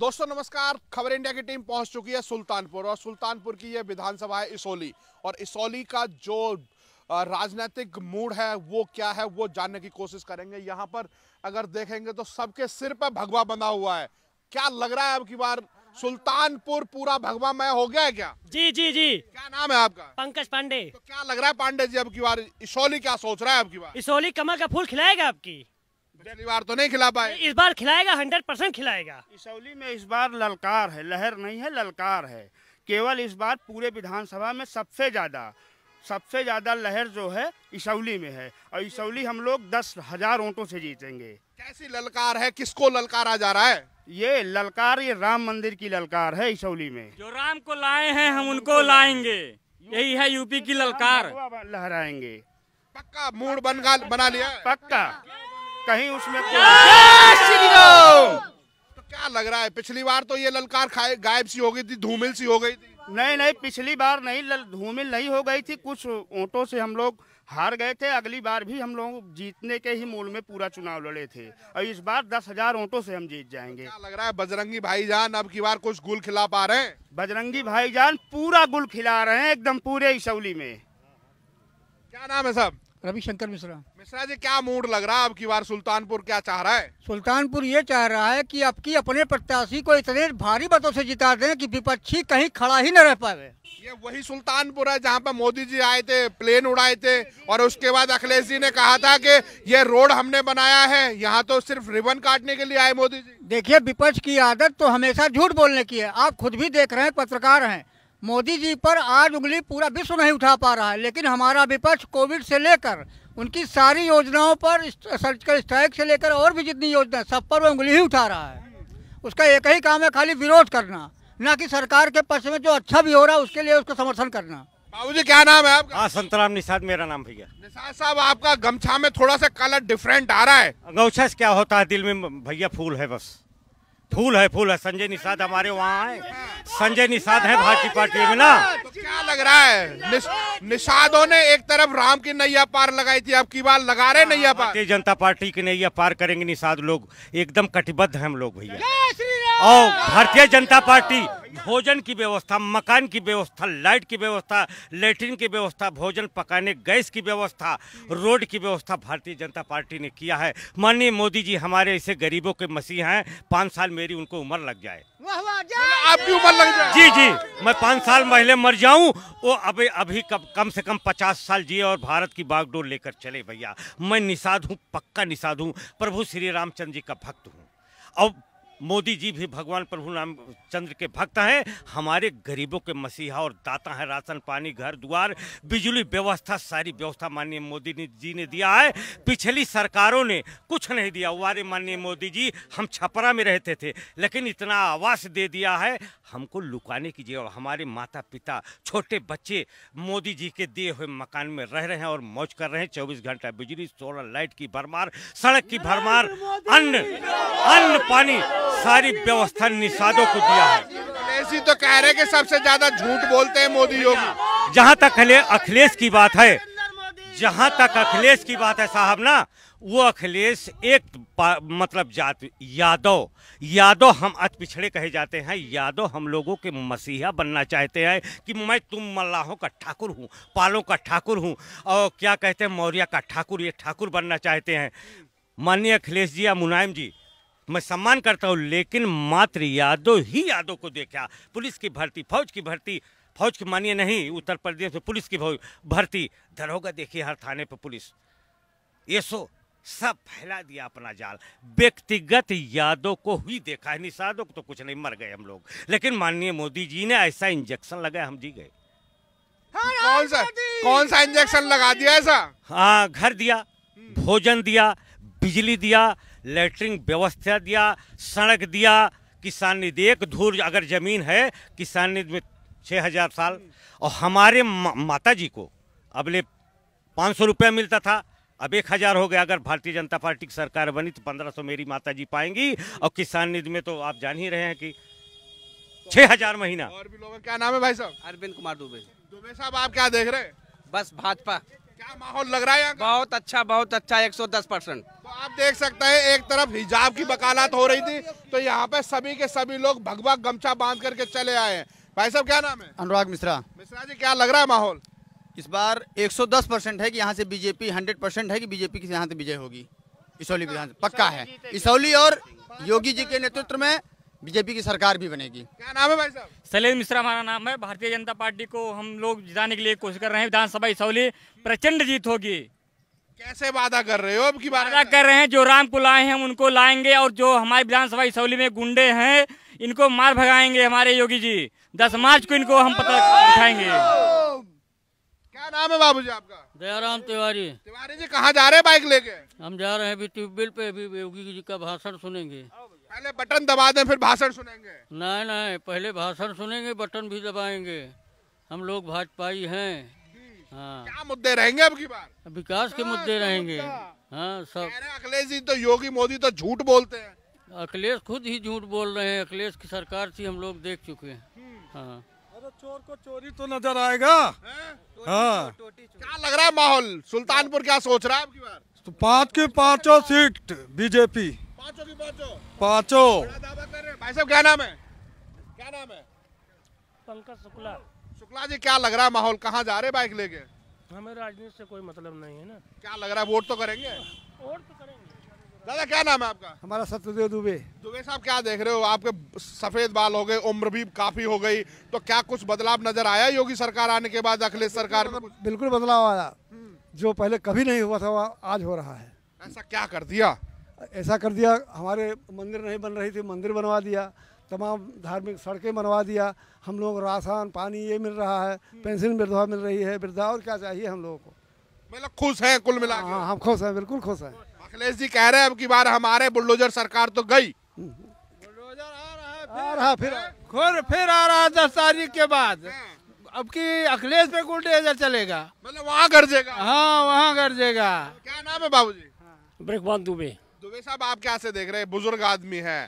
दोस्तों नमस्कार खबर इंडिया की टीम पहुंच चुकी है सुल्तानपुर और सुल्तानपुर की ये विधानसभा है इसोली और इसोली का जो राजनीतिक मूड है वो क्या है वो जानने की कोशिश करेंगे यहाँ पर अगर देखेंगे तो सबके सिर पर भगवा बना हुआ है क्या लग रहा है अब की बार सुल्तानपुर पूरा भगवामय हो गया है क्या जी जी जी क्या नाम है आपका पंकज पांडे तो क्या लग रहा है पांडे जी अब की बार इसोली क्या सोच रहा है अब की बार इसोली कमल का फूल खिलाएगा आपकी पिछली बार तो नहीं खिला पाए इस बार खिलाएगा हंड्रेड परसेंट खिलाएगा इसौली में इस बार ललकार है लहर नहीं है ललकार है केवल इस बार पूरे विधानसभा में सबसे ज़्यादा सबसे ज़्यादा लहर जो है इसौली में है और इसौली हम लोग दस हजार वोटों से जीतेंगे कैसी ललकार है किसको ललकारा जा रहा है ये ललकार ये राम मंदिर की ललकार है इसौली में जो राम को लाए हैं हम उनको लाएंगे यही है यूपी की ललकार लहराएंगे पक्का मूड बना लिया पक्का कहीं उसमें तो क्या लग रहा है पिछली बार तो ये ललकार खाए गायब सी हो गई थी धूमिल सी हो गई थी नहीं नहीं पिछली बार नहीं धूमिल नहीं हो गई थी कुछ ऊँटों से हम लोग हार गए थे अगली बार भी हम लोग जीतने के ही मूल में पूरा चुनाव लड़े थे और इस बार दस हजार वोटों से हम जीत जाएंगे क्या लग रहा है बजरंगी भाईजान अब की बार कुछ गुल खिला पा रहे हैं बजरंगी भाईजान पूरा गुल खिला रहे हैं एकदम पूरे इसौली में क्या नाम है सब रविशंकर मिश्रा मिश्रा जी क्या मूड लग रहा है अब की बार सुल्तानपुर क्या चाह रहा है सुल्तानपुर ये चाह रहा है कि अब की अपने प्रत्याशी को इतने भारी मतों से जिता दें कि विपक्षी कहीं खड़ा ही न रह पाए ये वही सुल्तानपुर है जहाँ पर मोदी जी आए थे प्लेन उड़ाए थे और उसके बाद अखिलेश जी ने कहा था कि ये रोड हमने बनाया है यहाँ तो सिर्फ रिबन काटने के लिए आए मोदी जी देखिए विपक्ष की आदत तो हमेशा झूठ बोलने की है आप खुद भी देख रहे हैं पत्रकार हैं मोदी जी पर आज उंगली पूरा विश्व नहीं उठा पा रहा है लेकिन हमारा विपक्ष कोविड से लेकर उनकी सारी योजनाओं पर सर्जिकल स्ट्राइक से लेकर और भी जितनी योजना सब पर वो उंगली ही उठा रहा है उसका एक ही काम है खाली विरोध करना ना कि सरकार के पक्ष में जो अच्छा भी हो रहा है उसके लिए उसका समर्थन करना जी क्या नाम है आपका हाँ, संतराम निषाद मेरा नाम भैया निषाद साहब आपका गमछा में थोड़ा सा कलर डिफरेंट आ रहा है गमछा क्या होता है दिल में भैया फूल है बस फूल है फूल है संजय निषाद हमारे वहाँ है संजय निषाद है भारतीय पार्टी में ना तो क्या लग रहा है निषादो निषादों ने एक तरफ राम की नैया पार लगाई थी अब की बार लगा रहे नैया पार भारतीय जनता पार्टी की नैया पार करेंगे निषाद लोग एकदम कटिबद्ध है हम लोग भैया और भारतीय जनता पार्टी भोजन की व्यवस्था मकान की व्यवस्था लाइट की व्यवस्था लेटरिन की व्यवस्था भोजन पकाने गैस की व्यवस्था रोड की व्यवस्था भारतीय जनता पार्टी ने किया है माननीय मोदी जी हमारे इसे गरीबों के मसीह हैं पाँच साल मेरी उनको उम्र लग जाए आपकी उम्र लग जाए जी जी मैं पाँच साल पहले मर जाऊं वो अभी अभी कम कम से कम पचास साल जिए और भारत की बागडोर लेकर चले भैया मैं निषाद हूँ पक्का निषाद हूँ प्रभु श्री रामचंद्र जी का भक्त हूँ और मोदी जी भी भगवान प्रभु राम चंद्र के भक्त हैं हमारे गरीबों के मसीहा और दाता हैं राशन पानी घर द्वार बिजली व्यवस्था सारी व्यवस्था माननीय मोदी जी ने दिया है पिछली सरकारों ने कुछ नहीं दिया वारे माननीय मोदी जी हम छपरा में रहते थे लेकिन इतना आवास दे दिया है हमको लुकाने की जगह हमारे माता पिता छोटे बच्चे मोदी जी के दिए हुए मकान में रह रहे हैं और मौज कर रहे हैं चौबीस घंटा बिजली सोलर लाइट की भरमार सड़क की भरमार अन्न अन्न पानी सारी व्यवस्था निषादों को दिया है ऐसी तो कह रहे कि सबसे ज्यादा झूठ बोलते हैं मोदी योगी जहाँ तक अखिलेश की बात है जहाँ तक अखिलेश की बात है साहब ना वो अखिलेश एक मतलब जात यादव यादव हम अत पिछड़े कहे जाते हैं यादव हम लोगों के मसीहा बनना चाहते हैं कि मैं तुम मल्लाहों का ठाकुर हूँ पालों का ठाकुर हूँ और क्या कहते हैं मौर्य का ठाकुर ये ठाकुर बनना चाहते हैं माननीय अखिलेश जी या मुलायम जी मैं सम्मान करता हूँ लेकिन मात्र यादव ही यादव को देखा पुलिस की भर्ती फौज की भर्ती फौज की मानिए नहीं उत्तर प्रदेश में पुलिस की भर्ती दरोगा देखिए हर थाने पर पुलिस ये सो सब फैला दिया अपना जाल व्यक्तिगत यादव को ही देखा है निषादों को तो कुछ नहीं मर गए हम लोग लेकिन माननीय मोदी जी ने ऐसा इंजेक्शन लगाया हम जी गए कौन सा कौन सा इंजेक्शन लगा दिया ऐसा हाँ घर दिया हम्म। भोजन दिया बिजली दिया लेटरिन व्यवस्था दिया सड़क दिया किसान निधि एक धूर अगर ज़मीन है किसान निधि में छः हज़ार साल और हमारे मा, माता जी को अबले पाँच सौ रुपया मिलता था अब एक हज़ार हो गया अगर भारतीय जनता पार्टी की सरकार बनी तो पंद्रह सौ मेरी माता जी पाएंगी और किसान निधि में तो आप जान ही रहे हैं कि छह हज़ार महीना और भी लोगों क्या नाम है भाई साहब अरविंद कुमार दुबे दुबे साहब आप क्या देख रहे हैं बस भाजपा क्या माहौल लग रहा है यहाँ बहुत अच्छा बहुत अच्छा 110 परसेंट तो आप देख सकते हैं एक तरफ हिजाब की बकालत हो रही थी तो यहाँ पे सभी के सभी लोग भगवा गमछा बांध करके चले आए हैं भाई साहब क्या नाम है अनुराग मिश्रा मिश्रा जी क्या लग रहा है माहौल इस बार 110 परसेंट है कि यहाँ से बीजेपी 100 परसेंट है कि बीजेपी की यहाँ से विजय होगी इसौली विधान अच्छा, पक्का है इसौली और योगी जी के नेतृत्व में बीजेपी की सरकार भी बनेगी क्या नाम है भाई साहब शैलेन्द्र मिश्रा हमारा नाम है भारतीय जनता पार्टी को हम लोग जिताने के लिए कोशिश कर रहे हैं विधानसभा सौली प्रचंड जीत होगी कैसे वादा कर रहे हो अब की वादा कर रहे हैं जो राम को लाए हैं हम उनको लाएंगे और जो हमारे विधानसभा इसौली में गुंडे हैं इनको मार भगाएंगे हमारे योगी जी दस मार्च को इनको हम पता दिखाएंगे क्या नाम है बाबू जी आपका दयाराम तिवारी तिवारी जी कहाँ जा रहे हैं बाइक लेके हम जा रहे हैं अभी ट्यूबवेल पे अभी योगी जी का भाषण सुनेंगे पहले बटन दबा दें फिर भाषण सुनेंगे नहीं नहीं पहले भाषण सुनेंगे बटन भी दबाएंगे हम लोग ही है हाँ। क्या मुद्दे रहेंगे अब की बार विकास के मुद्दे हाँ, रहेंगे हाँ सब अखिलेश जी तो योगी मोदी तो झूठ बोलते हैं अखिलेश खुद ही झूठ बोल रहे हैं अखिलेश की सरकार थी हम लोग देख चुके हैं हम्म। हाँ अरे चोर को चोरी तो नजर आएगा हाँ तो, क्या लग रहा है माहौल सुल्तानपुर क्या सोच रहा है बार तो पाँच के पाँचों सीट बीजेपी पाँचों की पाँचों पाँचों भाई साहब क्या नाम है क्या नाम है पंकज शुक्ला शुक्ला जी क्या लग रहा है माहौल कहाँ जा रहे बाइक लेके हमें राजनीति से कोई मतलब नहीं है ना क्या लग रहा है वोट तो करेंगे वोट तो करेंगे दादा क्या नाम है आपका हमारा सत्यदेव दुबे दुबे साहब क्या देख रहे हो आपके सफेद बाल हो गए उम्र भी काफी हो गई तो क्या कुछ बदलाव नजर आया योगी सरकार आने के बाद अखिलेश सरकार में बिल्कुल बदलाव आया हम्म। जो पहले कभी नहीं हुआ था आज हो रहा है ऐसा क्या कर दिया ऐसा कर दिया हमारे मंदिर नहीं बन रही थी मंदिर बनवा दिया तमाम धार्मिक सड़कें बनवा दिया हम लोग राशन पानी ये मिल रहा है पेंशन वृद्धा मिल रही है वृद्धा और क्या चाहिए हम लोगों को मतलब खुश हैं कुल मिला हाँ हम खुश हैं बिल्कुल खुश हैं अखिलेश जी कह रहे हैं अब की बार हमारे बुलडोजर सरकार तो गई हम्म। बुलडोजर आ रहा है फिर खुद फिर आ रहा दस तारीख के बाद हाँ। अब की अखिलेश पे बुलडोजर चलेगा मतलब वहाँ गरजेगा हाँ वहाँ गरजेगा क्या नाम है बाबू जी ब्रेकबान दुबे दुबे साहब आप क्या से देख रहे हैं बुजुर्ग आदमी है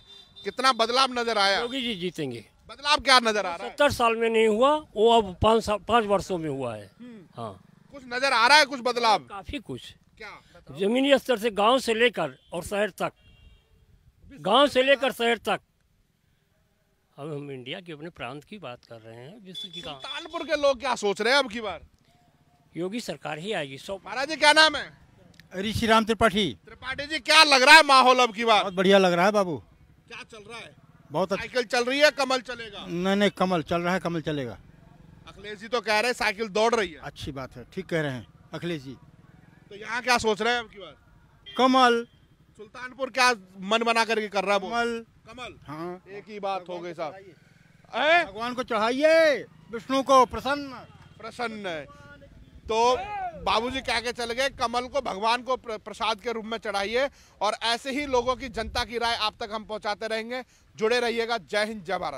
कितना बदलाव नजर आया योगी जी जीतेंगे बदलाव क्या नजर आ रहा है सत्तर साल में नहीं हुआ वो अब पाँच साल पाँच वर्षो में हुआ है हम्म। हाँ कुछ नजर आ रहा है कुछ बदलाव काफी कुछ क्या जमीनी स्तर से गांव से लेकर और शहर तक गांव से लेकर शहर तक अब हम इंडिया के अपने प्रांत की बात कर रहे हैं विश्व की सुल्तानपुर के लोग क्या सोच रहे हैं अब की बार योगी सरकार ही आएगी सौ महाराज क्या नाम है ऋषि राम त्रिपाठी त्रिपाठी जी क्या लग रहा है माहौल अब की बात बहुत बढ़िया लग रहा है बाबू क्या चल रहा है बहुत अच्छा साइकिल चल रही है कमल चलेगा नहीं नहीं कमल चल रहा है कमल चलेगा अखिलेश जी तो कह रहे हैं साइकिल दौड़ रही है अच्छी बात है ठीक कह रहे हैं अखिलेश जी तो यहाँ क्या सोच रहे हैं अब की बात कमल सुल्तानपुर क्या मन बना करके कर रहा है कमल कमल हाँ एक ही बात हो गई साहब भगवान को चढ़ाइए विष्णु को प्रसन्न प्रसन्न तो बाबूजी कह के चले गए कमल को भगवान को प्रसाद के रूप में चढ़ाइए और ऐसे ही लोगों की जनता की राय आप तक हम पहुंचाते रहेंगे जुड़े रहिएगा जय हिंद जय भारत